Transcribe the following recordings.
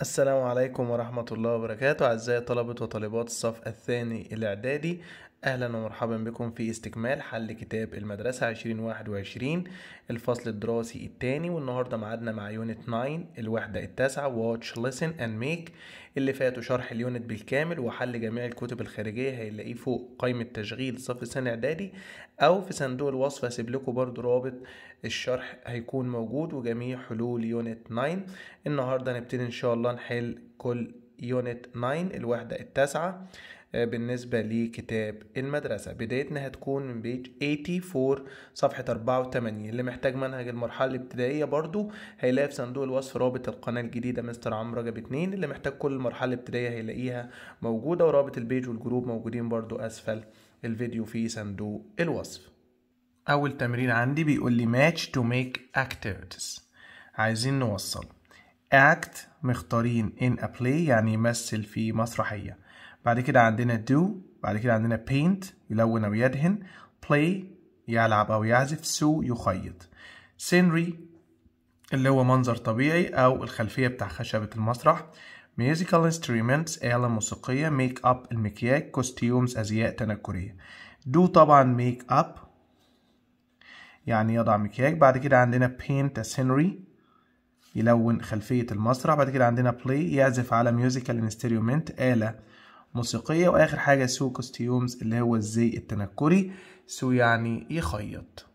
السلام عليكم ورحمة الله وبركاته أعزائي طلبة وطالبات الصف الثاني الإعدادي أهلا ومرحبا بكم في استكمال حل كتاب المدرسة 2021 الفصل الدراسي الثاني والنهاردة معادنا مع يونت 9 الوحدة التاسعة Watch, Listen and Make اللي فاتوا شرح اليونت بالكامل وحل جميع الكتب الخارجية هيلاقيه فوق قائمة تشغيل صف سنة إعدادي أو في صندوق الوصف هسيب لكم برضو رابط الشرح هيكون موجود وجميع حلول يونت 9 النهاردة هنبتدي إن شاء الله نحل كل يونت 9 الوحدة التاسعة آه، بالنسبة لكتاب المدرسة بدايتنا هتكون من بيج 84 صفحة 84 اللي محتاج منهج المرحلة الابتدائية برضو هيلاقي في صندوق الوصف رابط القناة الجديدة مستر عمرو رجب 2 اللي محتاج كل المرحلة الابتدائية هيلاقيها موجودة ورابط البيج والجروب موجودين برضو أسفل الفيديو في صندوق الوصف أول تمرين عندي بيقول لي match to make activities عايزين نوصل act مختارين in a play يعني يمثل في مسرحية بعد كده عندنا do بعد كده عندنا paint يلون أو يدهن play يلعب أو يعزف سو يخيط scenery اللي هو منظر طبيعي أو الخلفية بتاع خشبة المسرح musical instruments آلة موسيقية make up المكياج costumes أزياء تنكرية do طبعا make up يعني يضع مكياج بعد كده عندنا paint a scenery يلون خلفية المسرح بعد كده عندنا play يعزف على musical instrument آلة موسيقية وآخر حاجة سو كوستيومز اللي هو الزي التنكري سو يعني يخيط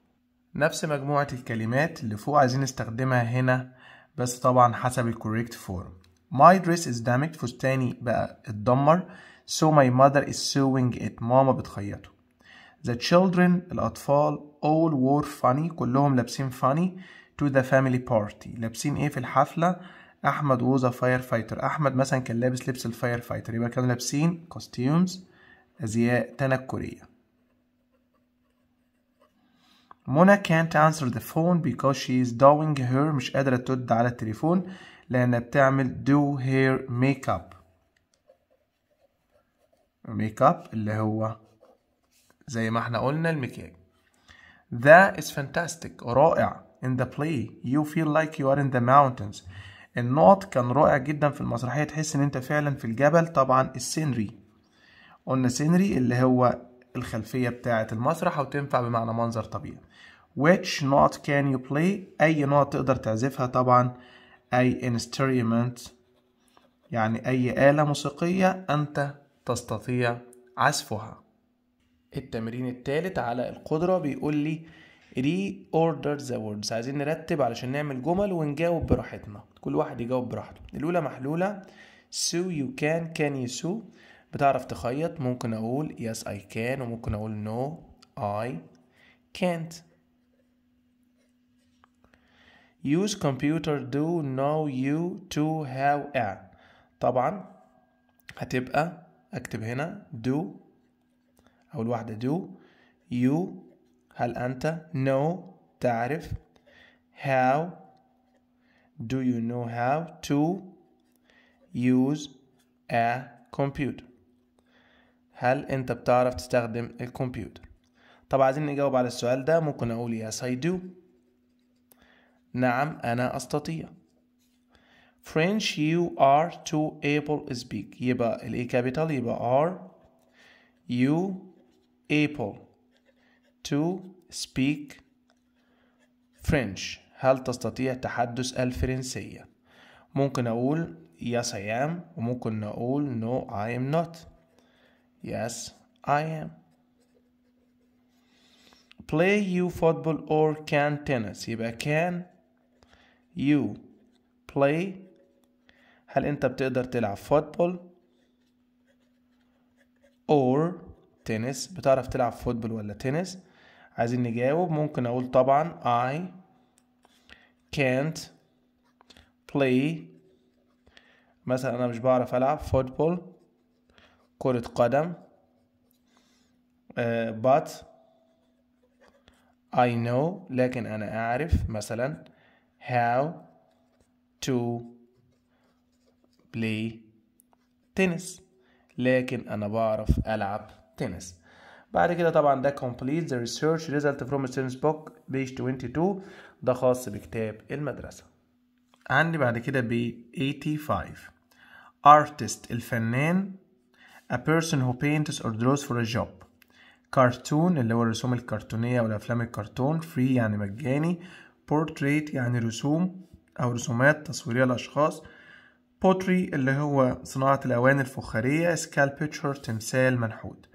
نفس مجموعة الكلمات اللي فوق عايزين نستخدمها هنا بس طبعا حسب الكوريكت فورم My dress is damaged فستاني بقى اتدمر So my mother is sewing it ماما بتخيطه The children الأطفال all wore funny كلهم لابسين funny to the family party لابسين ايه في الحفلة احمد ووز فاير فايتر احمد مثلا كان لابس لبس الفاير فايتر يبقى كانوا لابسين كوستيومز ازياء تنكريه منى can't answer the phone because she is doing her مش قادرة ترد على التليفون لأنها بتعمل do her makeup makeup اللي هو زي ما احنا قلنا المكياج That is fantastic رائع in the play you feel like you are in the mountains النقط كان رائع جدا في المسرحيه تحس ان انت فعلا في الجبل طبعا السينري قلنا سينري اللي هو الخلفيه بتاعه المسرح او تنفع بمعنى منظر طبيعي which note can you play اي نوت تقدر تعزفها طبعا اي instrument يعني اي اله موسيقيه انت تستطيع عزفها التمرين الثالث على القدره بيقول لي ري اوردر ذا ووردز عايزين نرتب علشان نعمل جمل ونجاوب براحتنا كل واحد يجاوب براحته الاولى محلوله سو يو كان كان يو سو بتعرف تخيط ممكن اقول يس اي كان وممكن اقول نو اي كانت use computer do know you to هاو are طبعا هتبقى اكتب هنا do اول واحده do you هل أنت know تعرف how do you know how to use a computer هل أنت بتعرف تستخدم الكمبيوتر طب عايزين نجاوب على السؤال ده ممكن أقول yes I do نعم أنا أستطيع French you are to able speak يبقى الـ A capital يبقى are you able to speak French هل تستطيع تحدث الفرنسية ممكن أقول yes I am وممكن أقول no I am not yes I am play you football or can tennis يبقى can you play هل انت بتقدر تلعب فوتبول or tennis؟ بتعرف تلعب فوتبول ولا tennis؟ عايزين نجاوب ممكن اقول طبعا I can't play مثلا انا مش بعرف العب فوتبول كرة قدم uh, but I know لكن انا اعرف مثلا how to play تنس لكن انا بعرف العب تنس بعد كده طبعا ده complete the research result from students book page 22 ده خاص بكتاب المدرسة عندي بعد كده ب 85 artist الفنان a person who paints or draws for a job cartoon اللي هو الرسوم الكرتونية والأفلام الكرتون free يعني مجاني portrait يعني رسوم أو رسومات تصويرية لأشخاص pottery اللي هو صناعة الأواني الفخارية sculpture تمثال منحوت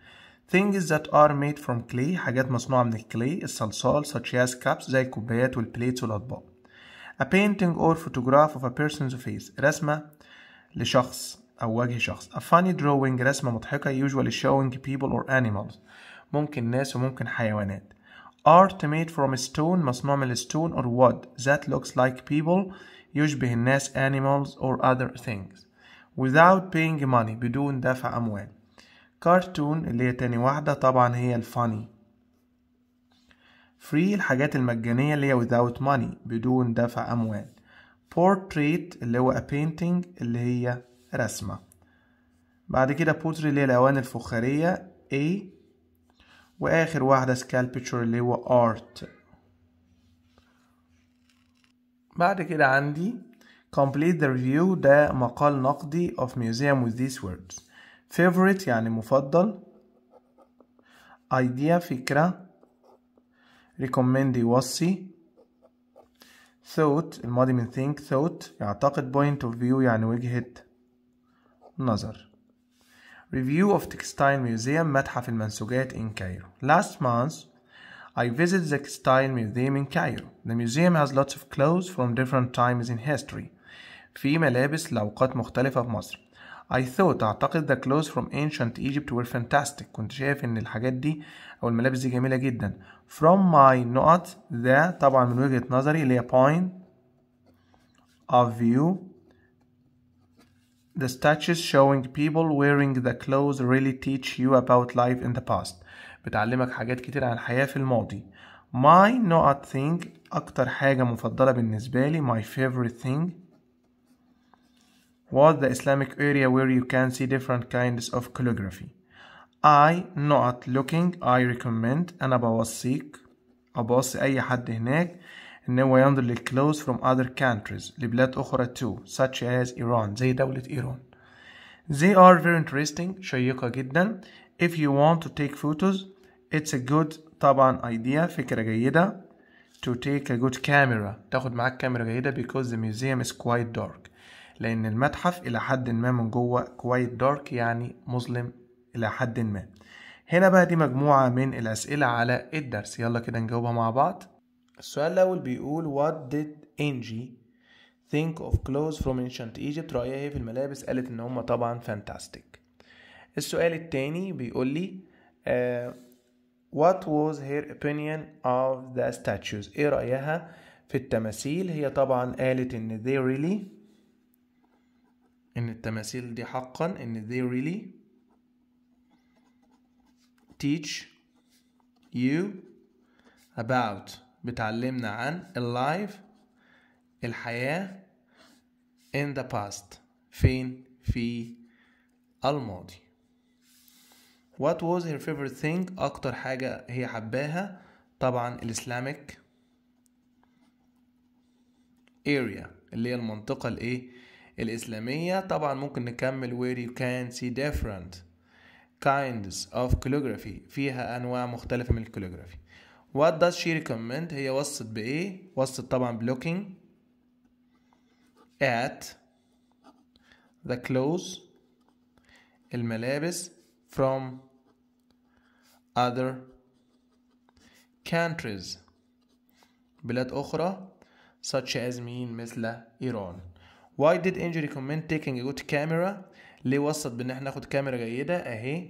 things that are made from clay حاجات مصنوعة من الكلي الصلصال such as cups زي الكوبايات والبليتس والأطباق a painting or photograph of a person's face رسمة لشخص أو وجه شخص a funny drawing رسمة مضحكة usually showing people or animals ممكن ناس وممكن حيوانات art made from stone مصنوع من stone or wood that looks like people يشبه الناس animals or other things without paying money بدون دفع أموال كارتون اللي هي تاني واحدة طبعا هي الفاني فري الحاجات المجانية اللي هي without money بدون دفع أموال portrait اللي هو a painting اللي هي رسمة بعد كده pottery اللي هي الأواني الفخارية A وآخر واحدة sculpture اللي هو art بعد كده عندي complete the review ده مقال نقدي of museum with these words favorite يعني مفضل idea فكرة recommend يوصي thought الماضي من think thought يعتقد point of view يعني وجهة نظر review of textile museum متحف المنسوجات in Cairo last month I visited the textile museum in Cairo the museum has lots of clothes from different times in history في ملابس لوقات مختلفة في مصر I thought أعتقد the clothes from ancient Egypt were fantastic كنت شايف إن الحاجات دي أو الملابس دي جميلة جدا from my نقط ده طبعا من وجهة نظري اللي هي point of view The statues showing people wearing the clothes really teach you about life in the past بتعلمك حاجات كتير عن الحياة في الماضي My not thing أكتر حاجة مفضلة بالنسبة لي my favorite thing was the Islamic area where you can see different kinds of calligraphy. I not looking I recommend أنا بوصيك أبوصي أي حد هناك إن هو ينظر للكلوز from other countries لبلاد أخرى too such as Iran زي دولة إيران. They are very interesting شيقة جدا. If you want to take photos it's a good طبعا idea فكرة جيدة to take a good camera تاخد معاك كاميرا جيدة because the museum is quite dark. لأن المتحف إلى حد ما من جوه كويت دارك يعني مظلم إلى حد ما هنا بقى دي مجموعة من الأسئلة على الدرس يلا كده نجاوبها مع بعض السؤال الأول بيقول What did Angie think of clothes from ancient Egypt رأيها ايه في الملابس قالت إن هما طبعا fantastic السؤال التاني بيقول لي uh, What was her opinion of the statues ايه رأيها في التماثيل هي طبعا قالت إن they really إن التماثيل دي حقا إن they really teach you about بتعلمنا عن اللايف الحياة in the past فين في الماضي What was her favorite thing أكتر حاجة هي حباها طبعا الإسلامك area اللي هي المنطقة الإيه الإسلامية طبعا ممكن نكمل where you can see different kinds of calligraphy فيها أنواع مختلفة من الكاليغرافي what does she recommend هي وصت بإيه وصت طبعا blocking at the clothes الملابس from other countries بلاد أخرى such as مين مثل إيران why did Angie recommend taking a good camera ليه وصت بان احنا ناخد كاميرا جيدة اهي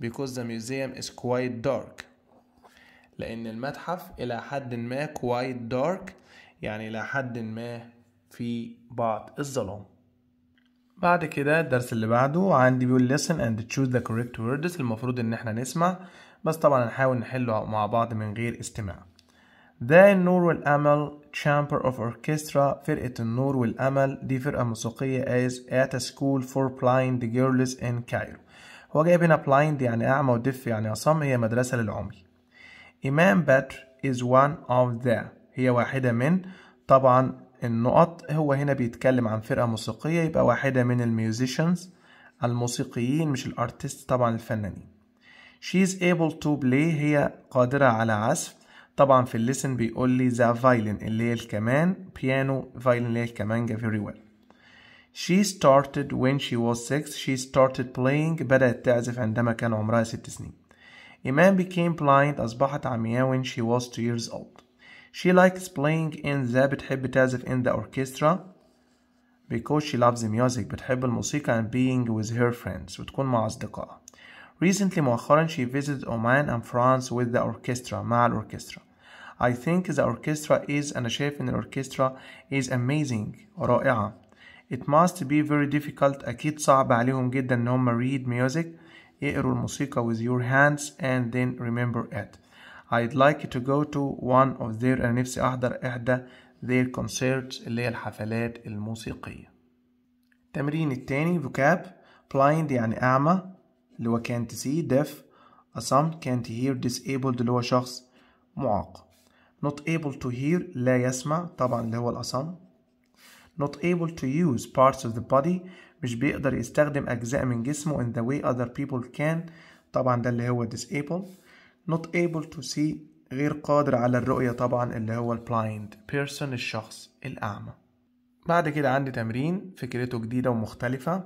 because the museum is quite dark لان المتحف الى حد ما quite dark يعني الى حد ما في بعض الظلام بعد كده الدرس اللي بعده عندي بيقول listen and choose the correct words المفروض ان احنا نسمع بس طبعا هنحاول نحله مع بعض من غير استماع The Nur al Amal Chamber of Orchestra فرقة النور والأمل دي فرقة موسيقية as at a school for blind girls in Cairo هو جايب هنا blind يعني أعمى ودف يعني أصم هي مدرسة للعمي إمام بدر is one of the هي واحدة من طبعا النقط هو هنا بيتكلم عن فرقة موسيقية يبقى واحدة من الميوزيشنز الموسيقيين مش الارتست طبعا الفنانين she is able to play هي قادرة على عزف طبعا في الليسن بيقول لي ذا فايلن الليل كمان بيانو فايلن الليل كمان فيري ويل. she started when she was six she started playing بدأت تعزف عندما كان عمرها ست سنين Iman became blind أصبحت عمياء when she was two years old she likes playing in the بتحب تعزف in the orchestra because she loves the music بتحب الموسيقى and being with her friends وتكون مع أصدقائها recently مؤخرا she visited Oman and France with the orchestra مع الأوركسترا I think the orchestra is and the chef in the orchestra is amazing رائعة It must be very difficult أكيد صعب عليهم جدا إن هم read music اقروا الموسيقى with your hands and then remember it I'd like to go to one of their أنا نفسي أحضر إحدى their concerts اللي هي الحفلات الموسيقية التمرين التاني vocab blind يعني أعمى اللي هو can't see deaf a some can't hear disabled اللي هو شخص معاق not able to hear لا يسمع طبعا اللي هو الأصم not able to use parts of the body مش بيقدر يستخدم أجزاء من جسمه in the way other people can طبعا ده اللي هو disabled not able to see غير قادر على الرؤية طبعا اللي هو blind person الشخص الأعمى بعد كده عندي تمرين فكرته جديدة ومختلفة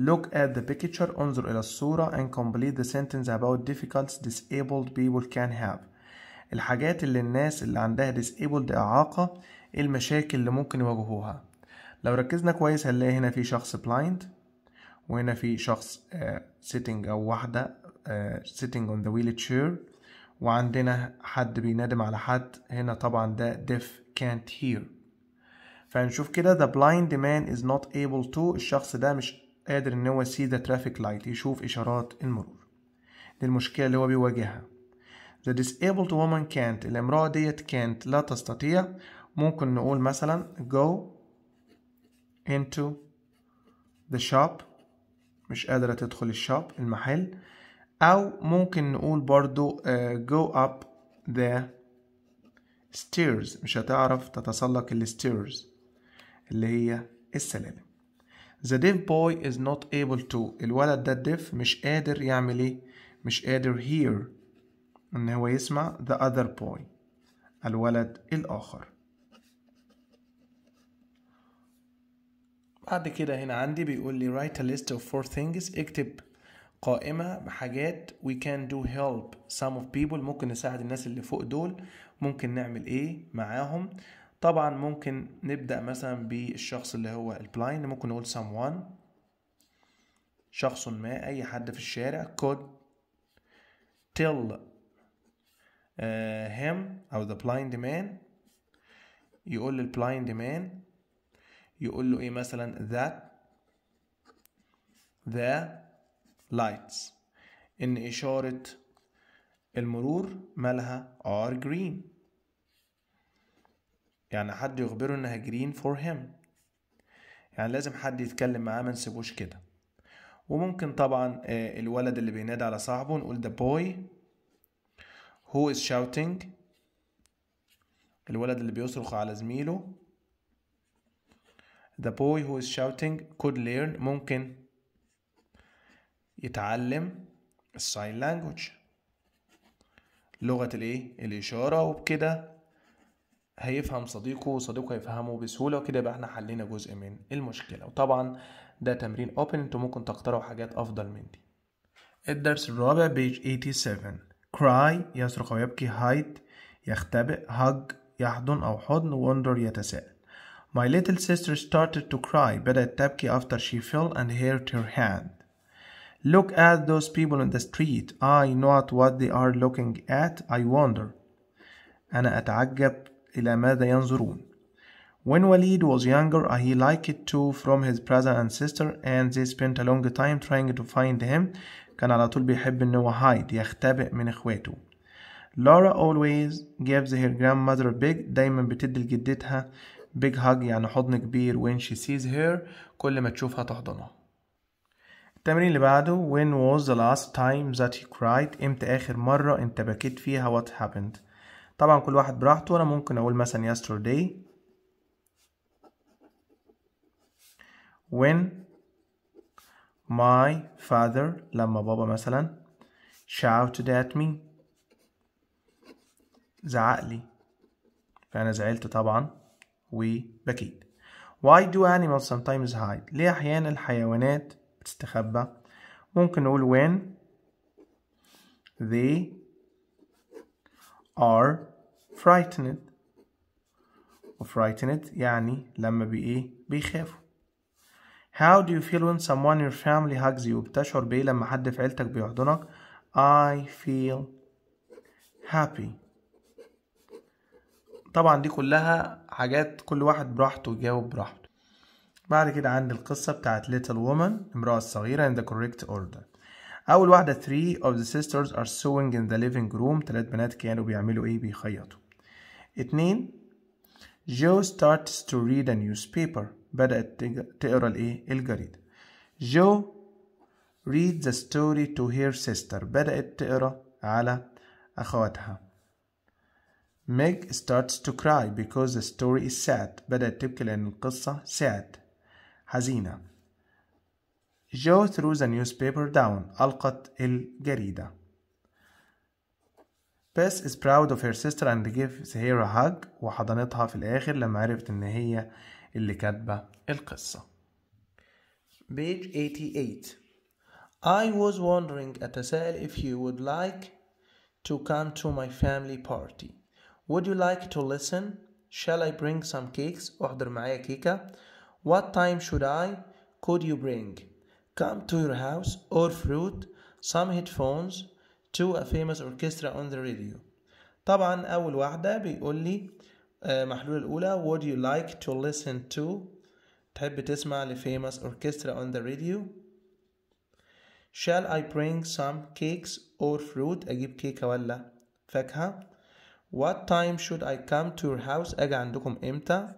Look at the picture انظر إلى الصورة and complete the sentence about difficulties disabled people can have الحاجات اللي الناس اللي عندها disabled إعاقة إيه المشاكل اللي ممكن يواجهوها لو ركزنا كويس هنلاقي هنا في شخص بلايند وهنا في شخص سيتنج آه، أو واحدة سيتنج اون ذا ويل تشير وعندنا حد بينادم على حد هنا طبعا ده deaf can't hear فنشوف كده the blind man is not able to الشخص ده مش قادر ان هو see the traffic light يشوف اشارات المرور دي المشكلة اللي هو بيواجهها The disabled woman can't الامرأة ديت can't لا تستطيع ممكن نقول مثلا go into the shop مش قادرة تدخل الشوب المحل أو ممكن نقول برضو آه، go up the stairs مش هتعرف تتسلق الستيرز اللي هي السلالم The deaf boy is not able to الولد ده الدف مش قادر يعمل ايه مش قادر hear إن هو يسمع the other boy الولد الآخر بعد كده هنا عندي بيقول لي write a list of four things اكتب قائمة بحاجات we can do help some of people ممكن نساعد الناس اللي فوق دول ممكن نعمل ايه معاهم طبعا ممكن نبدأ مثلا بالشخص اللي هو البلايند ممكن نقول someone شخص ما أي حد في الشارع could tell هام آه، او ذا بلايند مان يقول للبلايند مان يقول له ايه مثلا that the lights ان اشارة المرور مالها are green يعني حد يخبره انها green for him يعني لازم حد يتكلم معاه ما نسيبوش كده وممكن طبعا آه، الولد اللي بينادي على صاحبه نقول the boy هو از شاوتينج الولد اللي بيصرخ على زميله the boy who is shouting could learn ممكن يتعلم الساين language لغة الايه الإشارة وبكده هيفهم صديقه وصديقه هيفهمه بسهولة وكده يبقى احنا حلينا جزء من المشكلة وطبعا ده تمرين open انتوا ممكن تقترحوا حاجات أفضل من دي الدرس الرابع بيج 87 cry يصرخ ويبكي hide يختبئ hug يحضن أو حضن wonder يتساءل My little sister started to cry بدأت تبكي after she fell and hurt her hand Look at those people in the street I not what they are looking at I wonder أنا أتعجب إلى ماذا ينظرون When Walid was younger, he liked to from his brother and sister, and they spent a long time trying to find him. كان على طول بيحب ان هو هايد يختبئ من اخواته لارا always gives her grandmother a big دايما بتدي لجدتها big hug يعني حضن كبير when she sees her كل ما تشوفها تحضنها التمرين اللي بعده when was the last time that you cried امتى اخر مرة انت بكيت فيها what happened طبعا كل واحد براحته انا ممكن اقول مثلا yesterday when my father لما بابا مثلا shouted at me زعق لي فأنا زعلت طبعا وبكيت why do animals sometimes hide ليه أحيانا الحيوانات بتستخبى ممكن نقول when they are frightened و frightened يعني لما بإيه بيخافوا How do you feel when someone in your family hugs you بتشعر بإيه لما حد في عيلتك بيحضنك I feel happy طبعا دي كلها حاجات كل واحد براحته يجاوب براحته بعد كده عندي القصة بتاعت Little Woman امرأة صغيرة in the correct order أول واحدة three of the sisters are sewing in the living room تلات بنات كانوا بيعملوا إيه بيخيطوا اتنين Joe starts to read a newspaper بدأت تقرا الايه الجريدة جو read the story to her sister بدأت تقرا على أخواتها Meg starts to cry because the story is sad بدأت تبكي لأن القصة sad حزينة Joe threw the newspaper down ألقت الجريدة Bess is proud of her sister and gives her a hug وحضنتها في الآخر لما عرفت إن هي اللي كاتبة القصة. Page 88 I was wondering أتساءل if you would like to come to my family party. Would you like to listen? Shall I bring some cakes? أحضر معايا كيكة. What time should I? Could you bring? Come to your house or fruit, some headphones, to a famous orchestra on the radio طبعا أول واحدة بيقول لي محلول الأولى would you like to listen to تحب تسمع ل famous orchestra on the radio shall I bring some cakes or fruit أجيب كيكة ولا فاكهة what time should I come to your house أجي عندكم إمتى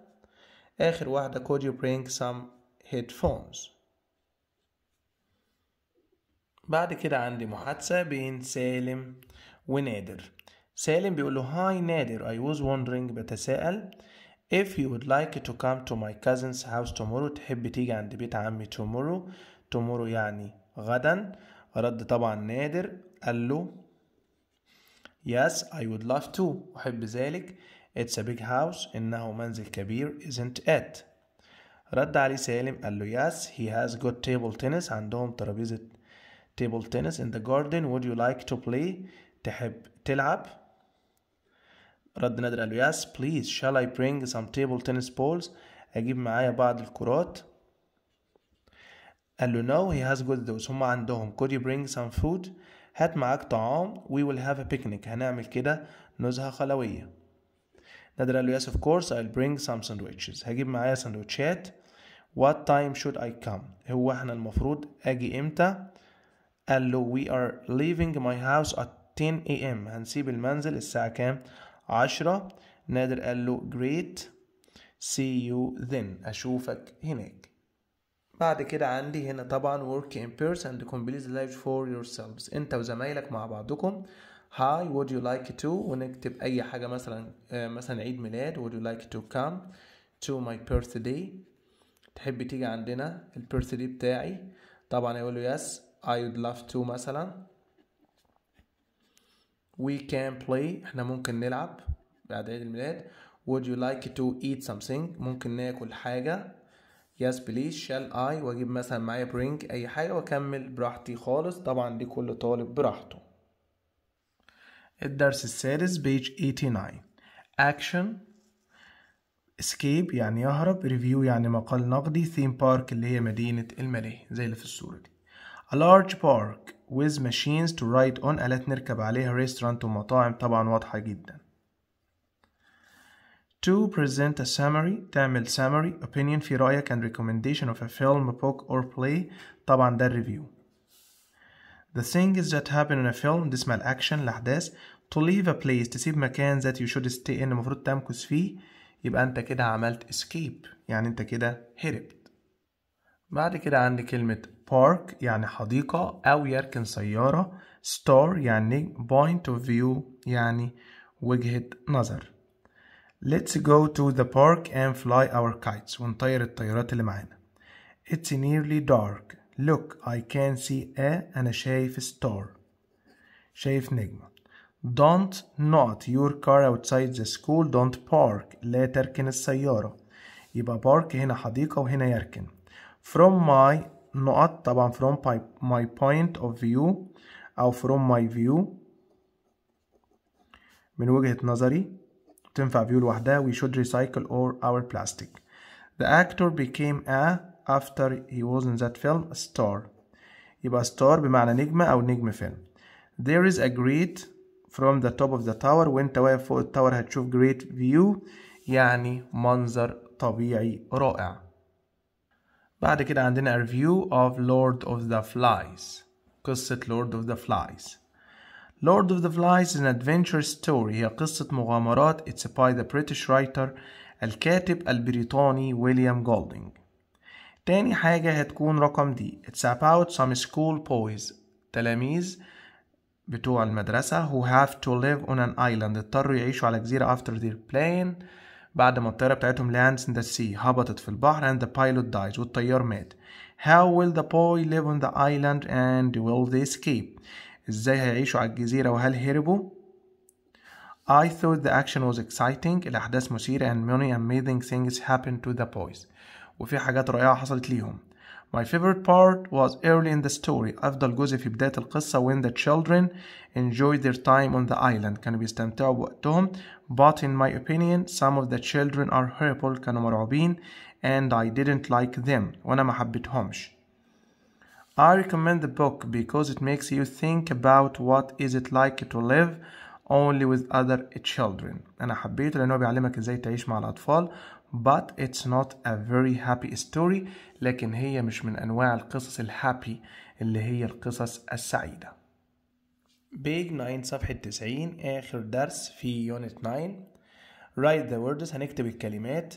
آخر واحدة could you bring some headphones بعد كده عندي محادثة بين سالم ونادر سالم بيقول له هاي نادر I was wondering بتساءل if you would like to come to my cousin's house tomorrow تحب تيجي عند بيت عمي tomorrow tomorrow يعني غدا رد طبعا نادر قال له Yes I would love to أحب ذلك It's a big house إنه منزل كبير isn't it رد عليه سالم قال له yes he has good table tennis عندهم ترابيزة table tennis in the garden would you like to play تحب تلعب رد نادر قال له yes please shall I bring some table tennis balls أجيب معايا بعض الكرات قال له no he has good those هم عندهم could you bring some food هات معاك طعام we will have a picnic هنعمل كده نزهة خلوية نادر قال له yes of course I'll bring some sandwiches هجيب معايا سندوتشات what time should I come هو احنا المفروض أجي إمتى قال له we are leaving my house at 10 a.m. هنسيب المنزل الساعة كام؟ 10 نادر قال له great see you then أشوفك هناك بعد كده عندي هنا طبعا work in person and complete life for yourselves انت وزمايلك مع بعضكم hi would you like to ونكتب اي حاجة مثلا آه، مثلا عيد ميلاد would you like to come to my birthday تحب تيجي عندنا البيرثدي بتاعي طبعا هيقول له يس I would love to مثلا We can play احنا ممكن نلعب بعد عيد الميلاد Would you like to eat something ممكن ناكل حاجة Yes please shall I واجيب مثلا معايا bring أي حاجة وأكمل براحتي خالص طبعا دي كل طالب براحته الدرس السادس page 89 action escape يعني يهرب review يعني مقال نقدي theme park اللي هي مدينة الملاهي زي اللي في الصورة دي A large park with machines to ride on آلات نركب عليها restaurant ومطاعم طبعا واضحة جدا. To present a summary تعمل summary opinion في رأيك and recommendation of a film, book or play طبعا ده review. The things that happen in a film دي اسمها الأكشن الأحداث. To leave a place تسيب مكان that you should stay in المفروض تمكث فيه يبقى أنت كده عملت escape يعني أنت كده هربت. بعد كده عندي كلمة park يعني حديقة أو يركن سيارة star يعني point of view يعني وجهة نظر Let's go to the park and fly our kites ونطير الطيارات اللي معانا It's nearly dark Look I can see a أنا شايف star شايف نجمة Don't not your car outside the school Don't park لا تركن السيارة يبقى park هنا حديقة وهنا يركن from my نقط طبعا from my point of view أو from my view من وجهة نظري تنفع view لوحدها we should recycle all our plastic the actor became a after he was in that film a star يبقى star بمعنى نجمة أو نجم فيلم there is a great from the top of the tower وانت واقف فوق التاور هتشوف great view يعني منظر طبيعي رائع بعد كده عندنا a review of Lord of the Flies قصة Lord of the Flies Lord of the Flies is an adventure story هي قصة مغامرات it's by the British writer الكاتب البريطاني ويليام جولدينج تاني حاجة هتكون رقم دي It's about some school boys تلاميذ بتوع المدرسة who have to live on an island اضطروا يعيشوا على جزيرة after their plane بعد ما الطيارة بتاعتهم lands in the sea هبطت في البحر and the pilot dies والطيار مات how will the boy live on the island and will they escape ازاي هيعيشوا على الجزيرة وهل هربوا I thought the action was exciting الأحداث مثيرة and many amazing things happened to the boys وفي حاجات رائعة حصلت ليهم My favorite part was early in the story أفضل جزء في بداية القصة when the children enjoyed their time on the island كانوا بيستمتعوا بوقتهم but in my opinion some of the children are horrible كانوا مرعوبين and I didn't like them وأنا ما حبيتهمش I recommend the book because it makes you think about what is it like to live only with other children أنا حبيته لأنه بيعلمك إزاي تعيش مع الأطفال but it's not a very happy story لكن هي مش من أنواع القصص الهابي اللي هي القصص السعيدة بيج 9 صفحة 90 آخر درس في يونت 9 write the words هنكتب الكلمات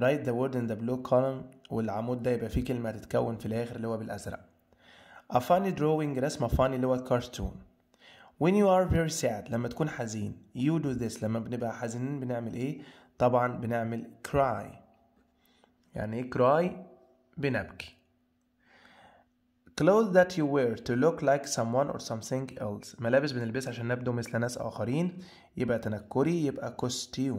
write the word in the blue column والعمود ده يبقى فيه كلمة هتتكون في الآخر اللي هو بالأزرق a funny drawing رسمة funny اللي هو cartoon when you are very sad لما تكون حزين you do this لما بنبقى حزينين بنعمل ايه طبعا بنعمل cry يعني ايه cry بنبكي clothes that you wear to look like someone or something else ملابس بنلبسها عشان نبدو مثل ناس آخرين يبقى تنكري يبقى costume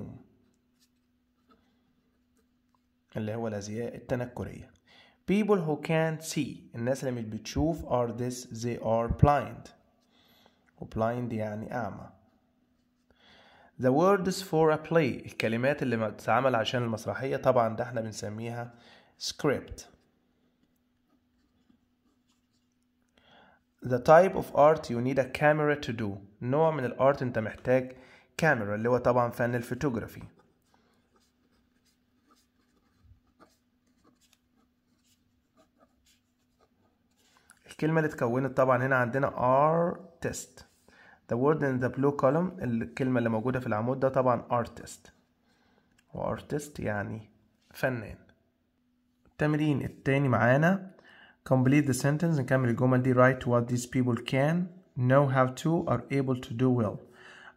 اللي هو الأزياء التنكرية people who can't see الناس اللي مش بتشوف are this they are blind و blind يعني أعمى The words for a play الكلمات اللي بتتعمل عشان المسرحية طبعا ده احنا بنسميها script The type of art you need a camera to do نوع من الارت انت محتاج كاميرا اللي هو طبعا فن الفوتوغرافي الكلمة اللي اتكونت طبعا هنا عندنا artist the word in the blue column الكلمة اللي موجودة في العمود ده طبعا artist و artist يعني فنان التمرين التاني معانا complete the sentence نكمل الجمل دي write what these people can know how to are able to do well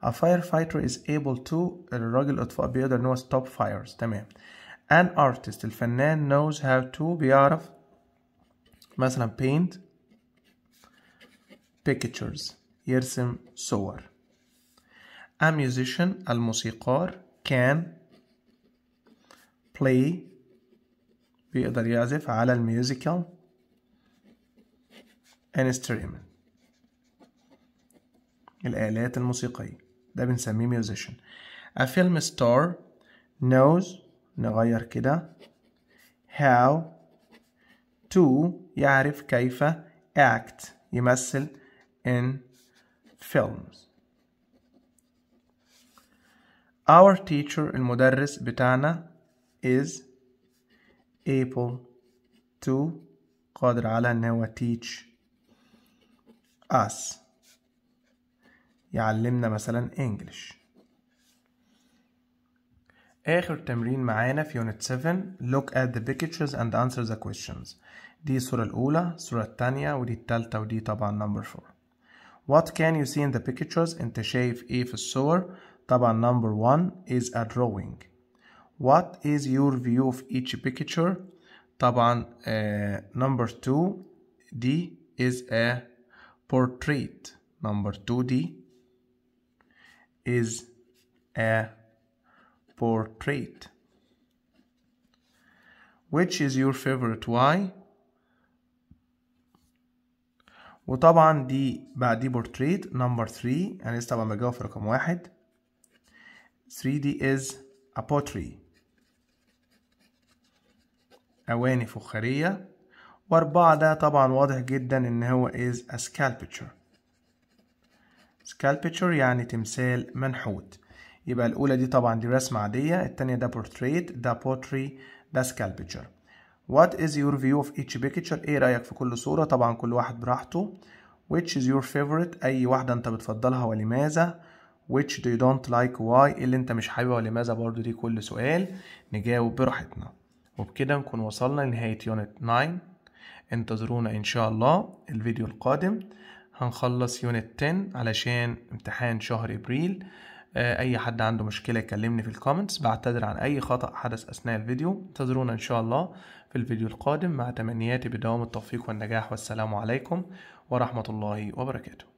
a firefighter is able to الراجل اطفاء بيقدر ان هو stop fires تمام an artist الفنان knows how to بيعرف مثلا paint pictures يرسم صور A musician الموسيقار can play بيقدر يعزف على الميوزيكال instrument الآلات الموسيقية ده بنسميه musician A film star knows نغير كده how to يعرف كيف act يمثل in films. Our teacher in Mudarris Bitana is able to Qadr Alanewa teach us يعلمنا مثلا English. آخر تمرين معانا في Unit 7 Look at the pictures and answer the questions. دي الصورة الأولى، الصورة الثانية، ودي الثالثة، ودي طبعا number 4. What can you see in the pictures انت شايف ايه في الصور طبعا number one is a drawing what is your view of each picture طبعا uh, number two D is a portrait number 2D is a portrait which is your favorite why وطبعا دي بعديه بورتريت نمبر 3 انا لسه طبعا بجاوب في رقم واحد 3 دي از ا بوتري اواني فخاريه واربعه ده طبعا واضح جدا ان هو از ا سكالبتشر سكالبتشر يعني تمثال منحوت يبقى الاولى دي طبعا دي رسمه عاديه التانية ده بورتريت ده بوتري ده سكالبتشر What is your view of each picture ايه رأيك في كل صورة طبعا كل واحد براحته Which is your favorite اي واحدة انت بتفضلها ولماذا Which do you don't like why إيه اللي انت مش حاببها ولماذا برضو دي كل سؤال نجاوب براحتنا وبكده نكون وصلنا لنهاية يونت 9 انتظرونا ان شاء الله الفيديو القادم هنخلص يونت 10 علشان امتحان شهر ابريل آه، اي حد عنده مشكلة يكلمني في الكومنتس بعتذر عن اي خطأ حدث اثناء الفيديو انتظرونا ان شاء الله في الفيديو القادم مع تمنياتي بدوام التوفيق والنجاح والسلام عليكم ورحمة الله وبركاته